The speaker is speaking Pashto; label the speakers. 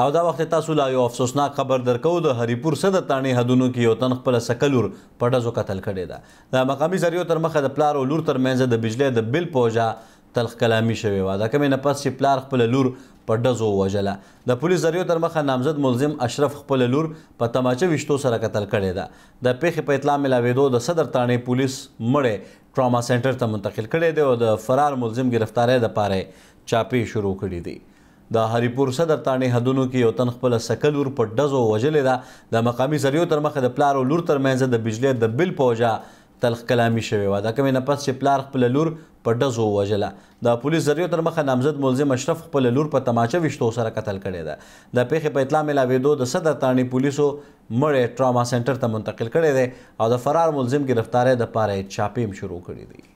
Speaker 1: او دا وخت تاسو لا یو افسوسناک خبر درکو د هریپور صدر تانی حدونو کې یو تن خپل سکلور پټزو قتل کړي دا د مقامی زریو تر مخه د پلار او لور تر منځ د بجلی د بل پوجا تلخ کلامی شوی و دا کمه نه پس چې پلار خپل لور په ډزو وجله د پولیس زریو تر مخه نامزد ملزم اشرف خپل لور په تماچه وشتو سره قتل کړي دا د پیښې په اطلاع ملاویدو د صدر تانی پولیس مړې ټراما سنټر ته منتقل کړي دی او د فرار ملزم گرفتاری د پاره چاپی شروع کړي دي د هریپور صدر تانې حدونو کې یو تن خپل سکل ور په ډزو وجلې ده د مقامی زریو تر مخه د پلار او لور ترمنځ د بجلی د بل په وجه تلخ کلامي شوی و دا کومه نه پس چې پلار خپل لور په ډزو وجله د پولیس ذریعہ تر مخه نامزد ملزم اشرف خپل لور په تماچه وشتو سره قتل کړی ده د پیښې په اطلاع ملاویدو د صدر تانې پولیسو مړې ټراما سنټر ته منتقل کړی دی او د فرار ملزم گرفتارۍ د پاره چاپیم شروع کړی دی